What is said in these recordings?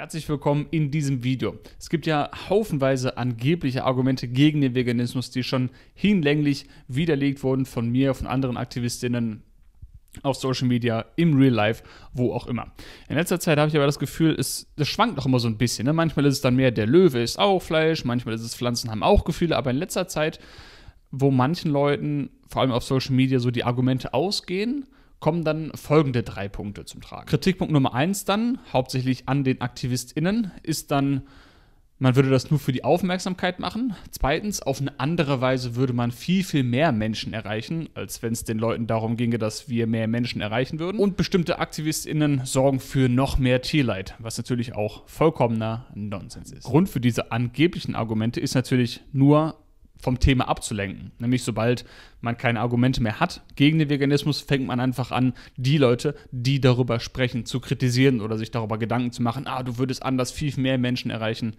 Herzlich willkommen in diesem Video. Es gibt ja haufenweise angebliche Argumente gegen den Veganismus, die schon hinlänglich widerlegt wurden von mir, von anderen Aktivistinnen auf Social Media, im Real Life, wo auch immer. In letzter Zeit habe ich aber das Gefühl, es das schwankt noch immer so ein bisschen. Ne? Manchmal ist es dann mehr, der Löwe ist auch Fleisch, manchmal ist es Pflanzen haben auch Gefühle, aber in letzter Zeit, wo manchen Leuten, vor allem auf Social Media, so die Argumente ausgehen, kommen dann folgende drei Punkte zum Tragen. Kritikpunkt Nummer eins dann, hauptsächlich an den AktivistInnen, ist dann, man würde das nur für die Aufmerksamkeit machen. Zweitens, auf eine andere Weise würde man viel, viel mehr Menschen erreichen, als wenn es den Leuten darum ginge, dass wir mehr Menschen erreichen würden. Und bestimmte AktivistInnen sorgen für noch mehr Tierleid, was natürlich auch vollkommener Nonsens ist. Grund für diese angeblichen Argumente ist natürlich nur vom Thema abzulenken. Nämlich sobald man keine Argumente mehr hat gegen den Veganismus, fängt man einfach an, die Leute, die darüber sprechen, zu kritisieren oder sich darüber Gedanken zu machen, ah, du würdest anders viel mehr Menschen erreichen,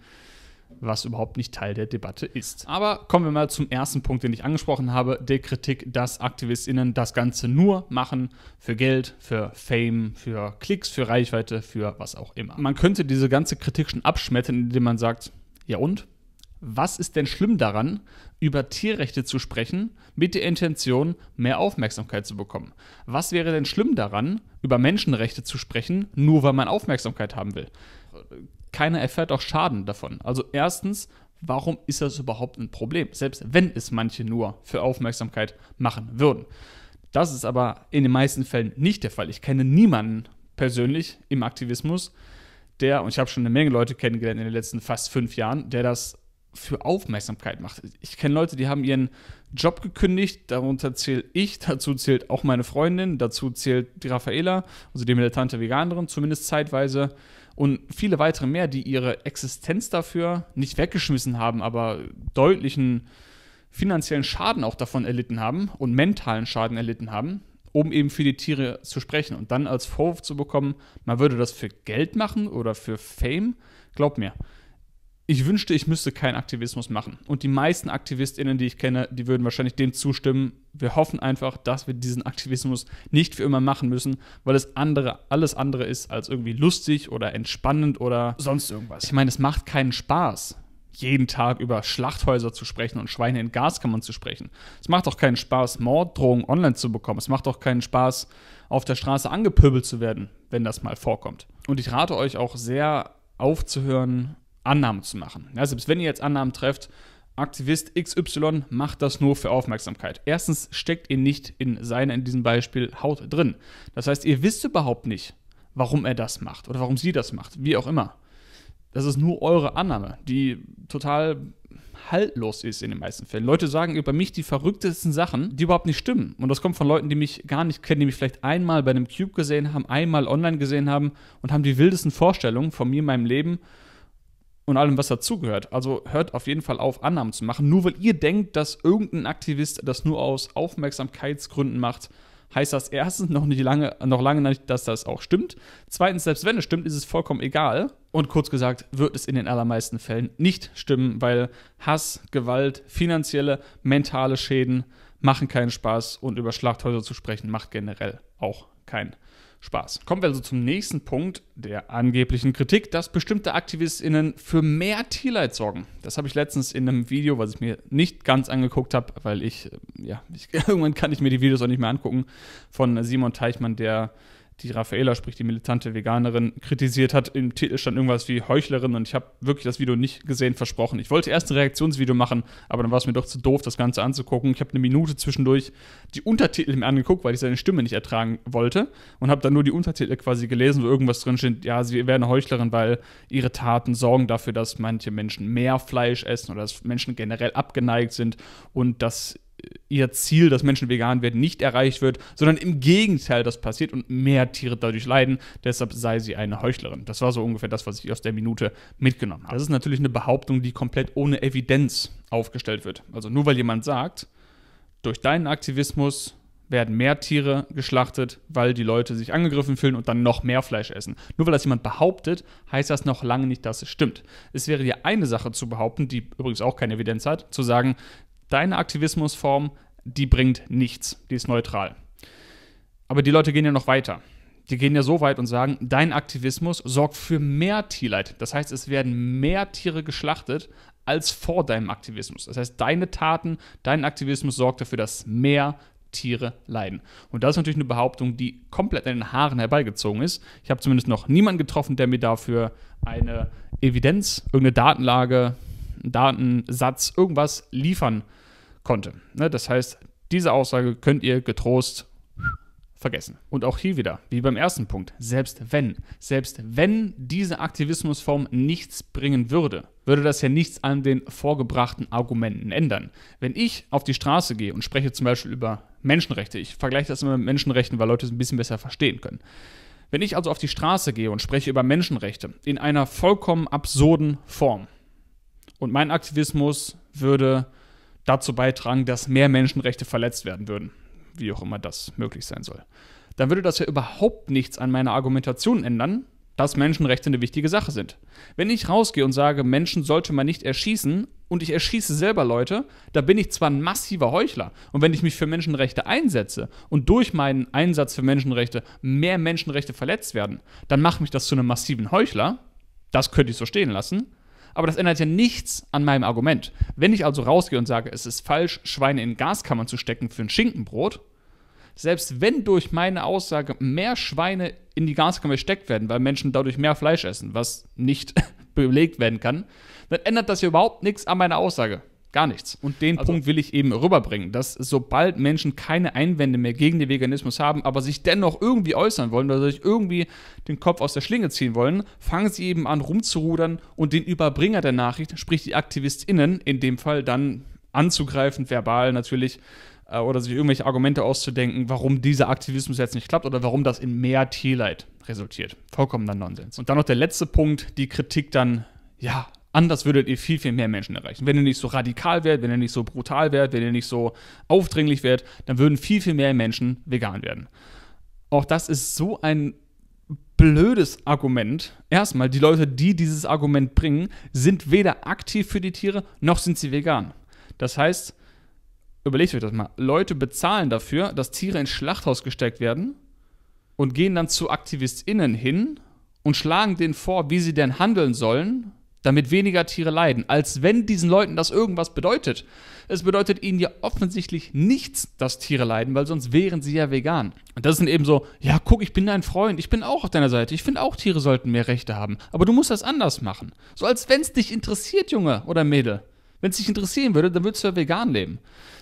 was überhaupt nicht Teil der Debatte ist. Aber kommen wir mal zum ersten Punkt, den ich angesprochen habe, der Kritik, dass Aktivistinnen das Ganze nur machen für Geld, für Fame, für Klicks, für Reichweite, für was auch immer. Man könnte diese ganze Kritik schon abschmettern, indem man sagt, ja und? was ist denn schlimm daran, über Tierrechte zu sprechen, mit der Intention, mehr Aufmerksamkeit zu bekommen? Was wäre denn schlimm daran, über Menschenrechte zu sprechen, nur weil man Aufmerksamkeit haben will? Keiner erfährt auch Schaden davon. Also erstens, warum ist das überhaupt ein Problem, selbst wenn es manche nur für Aufmerksamkeit machen würden? Das ist aber in den meisten Fällen nicht der Fall. Ich kenne niemanden persönlich im Aktivismus, der, und ich habe schon eine Menge Leute kennengelernt in den letzten fast fünf Jahren, der das für Aufmerksamkeit macht. Ich kenne Leute, die haben ihren Job gekündigt, darunter zähle ich, dazu zählt auch meine Freundin, dazu zählt die Raffaela, also die militante Veganerin, zumindest zeitweise, und viele weitere mehr, die ihre Existenz dafür nicht weggeschmissen haben, aber deutlichen finanziellen Schaden auch davon erlitten haben und mentalen Schaden erlitten haben, um eben für die Tiere zu sprechen und dann als Vorwurf zu bekommen, man würde das für Geld machen oder für Fame, glaub mir ich wünschte, ich müsste keinen Aktivismus machen. Und die meisten AktivistInnen, die ich kenne, die würden wahrscheinlich dem zustimmen. Wir hoffen einfach, dass wir diesen Aktivismus nicht für immer machen müssen, weil es andere, alles andere ist als irgendwie lustig oder entspannend oder sonst irgendwas. Ich meine, es macht keinen Spaß, jeden Tag über Schlachthäuser zu sprechen und Schweine in Gaskammern zu sprechen. Es macht auch keinen Spaß, Morddrohungen online zu bekommen. Es macht auch keinen Spaß, auf der Straße angepöbelt zu werden, wenn das mal vorkommt. Und ich rate euch auch sehr aufzuhören, Annahmen zu machen. Ja, selbst wenn ihr jetzt Annahmen trefft, Aktivist XY macht das nur für Aufmerksamkeit. Erstens steckt ihr nicht in seiner, in diesem Beispiel, Haut drin. Das heißt, ihr wisst überhaupt nicht, warum er das macht oder warum sie das macht, wie auch immer. Das ist nur eure Annahme, die total haltlos ist in den meisten Fällen. Leute sagen über mich die verrücktesten Sachen, die überhaupt nicht stimmen. Und das kommt von Leuten, die mich gar nicht kennen, die mich vielleicht einmal bei einem Cube gesehen haben, einmal online gesehen haben und haben die wildesten Vorstellungen von mir, in meinem Leben und allem, was dazugehört. Also hört auf jeden Fall auf, Annahmen zu machen. Nur weil ihr denkt, dass irgendein Aktivist das nur aus Aufmerksamkeitsgründen macht, heißt das erstens noch nicht lange, noch lange nicht, dass das auch stimmt. Zweitens, selbst wenn es stimmt, ist es vollkommen egal. Und kurz gesagt, wird es in den allermeisten Fällen nicht stimmen, weil Hass, Gewalt, finanzielle, mentale Schäden machen keinen Spaß und über Schlachthäuser zu sprechen macht generell auch keinen Spaß. Spaß. Kommen wir also zum nächsten Punkt der angeblichen Kritik, dass bestimmte AktivistInnen für mehr Tierleid sorgen. Das habe ich letztens in einem Video, was ich mir nicht ganz angeguckt habe, weil ich, äh, ja, ich, irgendwann kann ich mir die Videos auch nicht mehr angucken, von Simon Teichmann, der die Raffaella, sprich die militante Veganerin, kritisiert hat. Im Titel stand irgendwas wie Heuchlerin und ich habe wirklich das Video nicht gesehen, versprochen. Ich wollte erst ein Reaktionsvideo machen, aber dann war es mir doch zu doof, das Ganze anzugucken. Ich habe eine Minute zwischendurch die Untertitel mir angeguckt, weil ich seine Stimme nicht ertragen wollte und habe dann nur die Untertitel quasi gelesen, wo irgendwas drin steht, ja, sie werden Heuchlerin, weil ihre Taten sorgen dafür, dass manche Menschen mehr Fleisch essen oder dass Menschen generell abgeneigt sind und dass ihr Ziel, dass Menschen vegan werden, nicht erreicht wird, sondern im Gegenteil das passiert und mehr Tiere dadurch leiden. Deshalb sei sie eine Heuchlerin. Das war so ungefähr das, was ich aus der Minute mitgenommen habe. Das ist natürlich eine Behauptung, die komplett ohne Evidenz aufgestellt wird. Also nur weil jemand sagt, durch deinen Aktivismus werden mehr Tiere geschlachtet, weil die Leute sich angegriffen fühlen und dann noch mehr Fleisch essen. Nur weil das jemand behauptet, heißt das noch lange nicht, dass es stimmt. Es wäre ja eine Sache zu behaupten, die übrigens auch keine Evidenz hat, zu sagen, deine Aktivismusform, die bringt nichts, die ist neutral. Aber die Leute gehen ja noch weiter. Die gehen ja so weit und sagen, dein Aktivismus sorgt für mehr Tierleid. Das heißt, es werden mehr Tiere geschlachtet als vor deinem Aktivismus. Das heißt, deine Taten, dein Aktivismus sorgt dafür, dass mehr Tiere leiden. Und das ist natürlich eine Behauptung, die komplett an den Haaren herbeigezogen ist. Ich habe zumindest noch niemanden getroffen, der mir dafür eine Evidenz, irgendeine Datenlage, einen Datensatz, irgendwas liefern kann konnte. Ne, das heißt, diese Aussage könnt ihr getrost vergessen. Und auch hier wieder, wie beim ersten Punkt, selbst wenn, selbst wenn diese Aktivismusform nichts bringen würde, würde das ja nichts an den vorgebrachten Argumenten ändern. Wenn ich auf die Straße gehe und spreche zum Beispiel über Menschenrechte, ich vergleiche das immer mit Menschenrechten, weil Leute es ein bisschen besser verstehen können. Wenn ich also auf die Straße gehe und spreche über Menschenrechte in einer vollkommen absurden Form und mein Aktivismus würde dazu beitragen, dass mehr Menschenrechte verletzt werden würden, wie auch immer das möglich sein soll, dann würde das ja überhaupt nichts an meiner Argumentation ändern, dass Menschenrechte eine wichtige Sache sind. Wenn ich rausgehe und sage, Menschen sollte man nicht erschießen und ich erschieße selber Leute, da bin ich zwar ein massiver Heuchler. Und wenn ich mich für Menschenrechte einsetze und durch meinen Einsatz für Menschenrechte mehr Menschenrechte verletzt werden, dann macht mich das zu einem massiven Heuchler. Das könnte ich so stehen lassen aber das ändert ja nichts an meinem Argument. Wenn ich also rausgehe und sage, es ist falsch, Schweine in Gaskammern zu stecken für ein Schinkenbrot, selbst wenn durch meine Aussage mehr Schweine in die Gaskammer gesteckt werden, weil Menschen dadurch mehr Fleisch essen, was nicht belegt werden kann, dann ändert das ja überhaupt nichts an meiner Aussage. Gar nichts. Und den also, Punkt will ich eben rüberbringen, dass sobald Menschen keine Einwände mehr gegen den Veganismus haben, aber sich dennoch irgendwie äußern wollen oder sich irgendwie den Kopf aus der Schlinge ziehen wollen, fangen sie eben an rumzurudern und den Überbringer der Nachricht, sprich die AktivistInnen, in dem Fall dann anzugreifen, verbal natürlich, äh, oder sich irgendwelche Argumente auszudenken, warum dieser Aktivismus jetzt nicht klappt oder warum das in mehr Tierleid resultiert. Vollkommener Nonsens. Und dann noch der letzte Punkt, die Kritik dann, ja, Anders würdet ihr viel, viel mehr Menschen erreichen. Wenn ihr nicht so radikal wärt, wenn ihr nicht so brutal wärt, wenn ihr nicht so aufdringlich wärt, dann würden viel, viel mehr Menschen vegan werden. Auch das ist so ein blödes Argument. Erstmal, die Leute, die dieses Argument bringen, sind weder aktiv für die Tiere, noch sind sie vegan. Das heißt, überlegt euch das mal, Leute bezahlen dafür, dass Tiere ins Schlachthaus gesteckt werden und gehen dann zu AktivistInnen hin und schlagen denen vor, wie sie denn handeln sollen damit weniger Tiere leiden, als wenn diesen Leuten das irgendwas bedeutet. Es bedeutet ihnen ja offensichtlich nichts, dass Tiere leiden, weil sonst wären sie ja vegan. Und das sind eben so, ja, guck, ich bin dein Freund, ich bin auch auf deiner Seite, ich finde auch Tiere sollten mehr Rechte haben, aber du musst das anders machen. So als wenn es dich interessiert, Junge oder Mädel. Wenn es dich interessieren würde, dann würdest du ja vegan leben.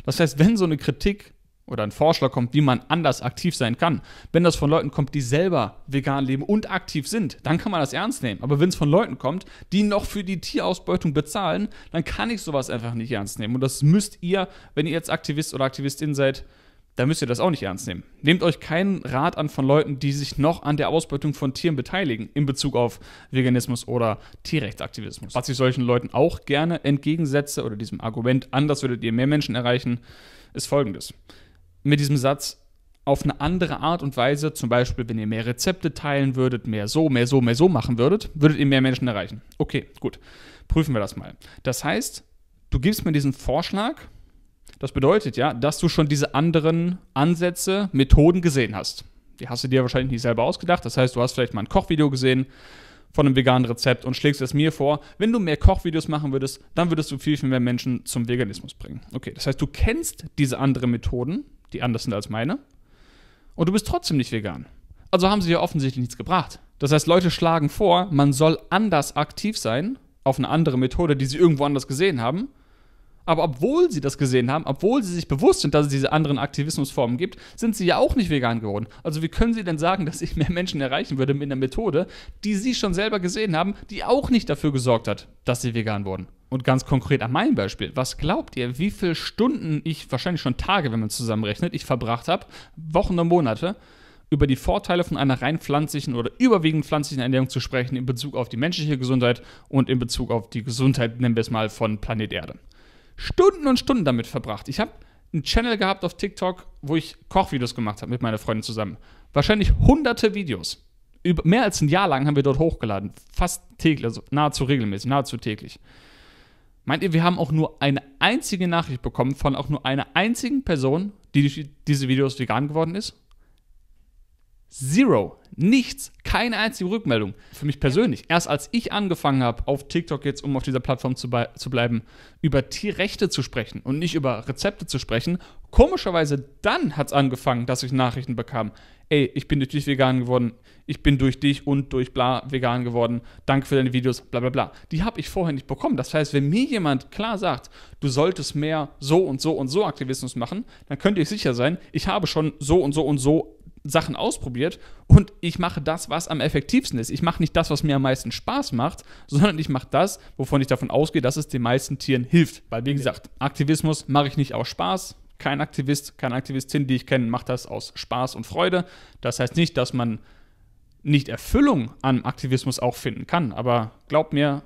Das heißt, wenn so eine Kritik oder ein Vorschlag kommt, wie man anders aktiv sein kann, wenn das von Leuten kommt, die selber vegan leben und aktiv sind, dann kann man das ernst nehmen. Aber wenn es von Leuten kommt, die noch für die Tierausbeutung bezahlen, dann kann ich sowas einfach nicht ernst nehmen. Und das müsst ihr, wenn ihr jetzt Aktivist oder Aktivistin seid, dann müsst ihr das auch nicht ernst nehmen. Nehmt euch keinen Rat an von Leuten, die sich noch an der Ausbeutung von Tieren beteiligen in Bezug auf Veganismus oder Tierrechtsaktivismus. Was ich solchen Leuten auch gerne entgegensetze oder diesem Argument, anders würdet ihr mehr Menschen erreichen, ist folgendes mit diesem Satz auf eine andere Art und Weise, zum Beispiel, wenn ihr mehr Rezepte teilen würdet, mehr so, mehr so, mehr so machen würdet, würdet ihr mehr Menschen erreichen. Okay, gut. Prüfen wir das mal. Das heißt, du gibst mir diesen Vorschlag. Das bedeutet ja, dass du schon diese anderen Ansätze, Methoden gesehen hast. Die hast du dir wahrscheinlich nicht selber ausgedacht. Das heißt, du hast vielleicht mal ein Kochvideo gesehen von einem veganen Rezept und schlägst es mir vor. Wenn du mehr Kochvideos machen würdest, dann würdest du viel, viel mehr Menschen zum Veganismus bringen. Okay, das heißt, du kennst diese anderen Methoden, die anders sind als meine. Und du bist trotzdem nicht vegan. Also haben sie ja offensichtlich nichts gebracht. Das heißt, Leute schlagen vor, man soll anders aktiv sein, auf eine andere Methode, die sie irgendwo anders gesehen haben, aber obwohl sie das gesehen haben, obwohl sie sich bewusst sind, dass es diese anderen Aktivismusformen gibt, sind sie ja auch nicht vegan geworden. Also wie können sie denn sagen, dass ich mehr Menschen erreichen würde mit einer Methode, die sie schon selber gesehen haben, die auch nicht dafür gesorgt hat, dass sie vegan wurden? Und ganz konkret an meinem Beispiel, was glaubt ihr, wie viele Stunden ich, wahrscheinlich schon Tage, wenn man zusammenrechnet, ich verbracht habe, Wochen und Monate, über die Vorteile von einer rein pflanzlichen oder überwiegend pflanzlichen Ernährung zu sprechen in Bezug auf die menschliche Gesundheit und in Bezug auf die Gesundheit, nennen wir es mal, von Planet Erde. Stunden und Stunden damit verbracht. Ich habe einen Channel gehabt auf TikTok, wo ich Kochvideos gemacht habe mit meiner Freundin zusammen. Wahrscheinlich hunderte Videos. Über, mehr als ein Jahr lang haben wir dort hochgeladen. Fast täglich, also nahezu regelmäßig, nahezu täglich. Meint ihr, wir haben auch nur eine einzige Nachricht bekommen von auch nur einer einzigen Person, die durch diese Videos vegan geworden ist? Zero. Nichts. Keine einzige Rückmeldung. Für mich persönlich. Erst als ich angefangen habe, auf TikTok jetzt, um auf dieser Plattform zu, zu bleiben, über Tierrechte zu sprechen und nicht über Rezepte zu sprechen, komischerweise dann hat es angefangen, dass ich Nachrichten bekam. Ey, ich bin durch dich vegan geworden. Ich bin durch dich und durch bla vegan geworden. Danke für deine Videos, bla bla bla. Die habe ich vorher nicht bekommen. Das heißt, wenn mir jemand klar sagt, du solltest mehr so und so und so Aktivismus machen, dann könnt ihr sicher sein, ich habe schon so und so und so Sachen ausprobiert und ich mache das, was am effektivsten ist. Ich mache nicht das, was mir am meisten Spaß macht, sondern ich mache das, wovon ich davon ausgehe, dass es den meisten Tieren hilft. Weil, wie gesagt, Aktivismus mache ich nicht aus Spaß. Kein Aktivist, keine Aktivistin, die ich kenne, macht das aus Spaß und Freude. Das heißt nicht, dass man nicht Erfüllung an Aktivismus auch finden kann. Aber glaubt mir,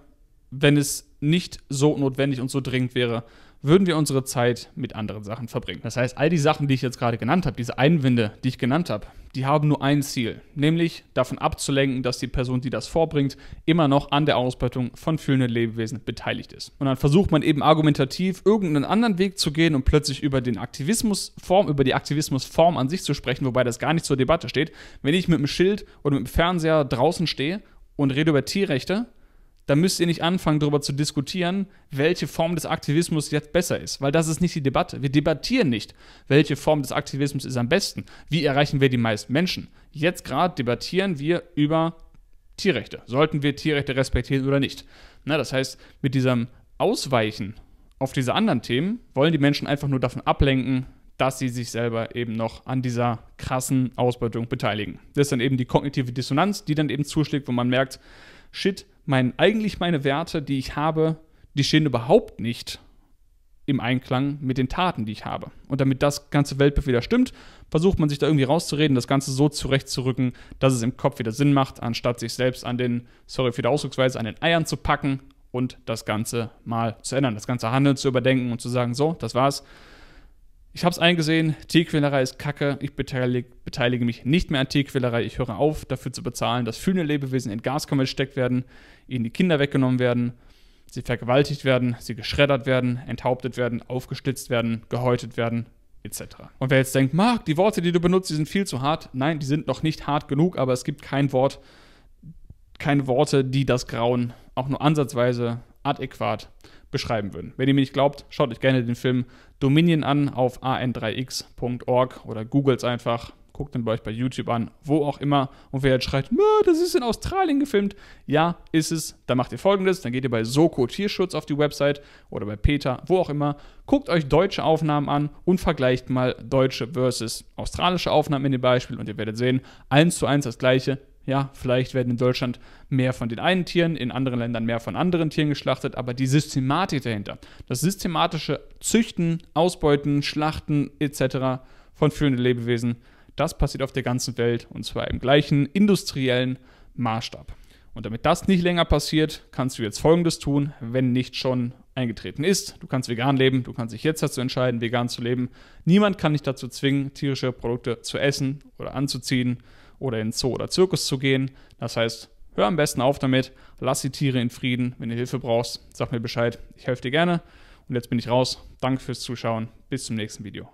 wenn es nicht so notwendig und so dringend wäre, würden wir unsere Zeit mit anderen Sachen verbringen. Das heißt, all die Sachen, die ich jetzt gerade genannt habe, diese Einwände, die ich genannt habe, die haben nur ein Ziel, nämlich davon abzulenken, dass die Person, die das vorbringt, immer noch an der Ausbeutung von fühlenden Lebewesen beteiligt ist. Und dann versucht man eben argumentativ irgendeinen anderen Weg zu gehen und plötzlich über den Aktivismusform, über die Aktivismusform an sich zu sprechen, wobei das gar nicht zur Debatte steht. Wenn ich mit dem Schild oder mit dem Fernseher draußen stehe und rede über Tierrechte, da müsst ihr nicht anfangen, darüber zu diskutieren, welche Form des Aktivismus jetzt besser ist, weil das ist nicht die Debatte. Wir debattieren nicht, welche Form des Aktivismus ist am besten, wie erreichen wir die meisten Menschen. Jetzt gerade debattieren wir über Tierrechte. Sollten wir Tierrechte respektieren oder nicht? Na, das heißt, mit diesem Ausweichen auf diese anderen Themen wollen die Menschen einfach nur davon ablenken, dass sie sich selber eben noch an dieser krassen Ausbeutung beteiligen. Das ist dann eben die kognitive Dissonanz, die dann eben zuschlägt, wo man merkt, shit, mein, eigentlich meine Werte, die ich habe, die stehen überhaupt nicht im Einklang mit den Taten, die ich habe. Und damit das ganze Weltbild wieder stimmt, versucht man sich da irgendwie rauszureden, das Ganze so zurechtzurücken, dass es im Kopf wieder Sinn macht, anstatt sich selbst an den, sorry für die Ausdrucksweise, an den Eiern zu packen und das Ganze mal zu ändern, das ganze Handeln zu überdenken und zu sagen, so, das war's, ich habe es eingesehen, Tierquälerei ist Kacke, ich beteilige, beteilige, mich nicht mehr an Tierquälerei, ich höre auf, dafür zu bezahlen, dass fühlende Lebewesen in Gaskammern gesteckt werden, ihnen die Kinder weggenommen werden, sie vergewaltigt werden, sie geschreddert werden, enthauptet werden, aufgestützt werden, gehäutet werden, etc. Und wer jetzt denkt, Marc, die Worte, die du benutzt, die sind viel zu hart. Nein, die sind noch nicht hart genug, aber es gibt kein Wort, keine Worte, die das Grauen auch nur ansatzweise adäquat beschreiben würden. Wenn ihr mir nicht glaubt, schaut euch gerne den Film Dominion an auf an3x.org oder googelt es einfach, guckt den bei euch bei YouTube an, wo auch immer. Und wer jetzt schreit, das ist in Australien gefilmt, ja, ist es, dann macht ihr folgendes, dann geht ihr bei Soko Tierschutz auf die Website oder bei Peter, wo auch immer, guckt euch deutsche Aufnahmen an und vergleicht mal deutsche versus australische Aufnahmen in dem Beispiel und ihr werdet sehen, eins zu eins das gleiche, ja, vielleicht werden in Deutschland mehr von den einen Tieren, in anderen Ländern mehr von anderen Tieren geschlachtet, aber die Systematik dahinter, das systematische Züchten, Ausbeuten, Schlachten etc. von führenden Lebewesen, das passiert auf der ganzen Welt und zwar im gleichen industriellen Maßstab. Und damit das nicht länger passiert, kannst du jetzt Folgendes tun, wenn nicht schon eingetreten ist. Du kannst vegan leben, du kannst dich jetzt dazu entscheiden, vegan zu leben. Niemand kann dich dazu zwingen, tierische Produkte zu essen oder anzuziehen oder in Zoo oder Zirkus zu gehen. Das heißt, hör am besten auf damit, lass die Tiere in Frieden. Wenn du Hilfe brauchst, sag mir Bescheid, ich helfe dir gerne. Und jetzt bin ich raus. Danke fürs Zuschauen. Bis zum nächsten Video.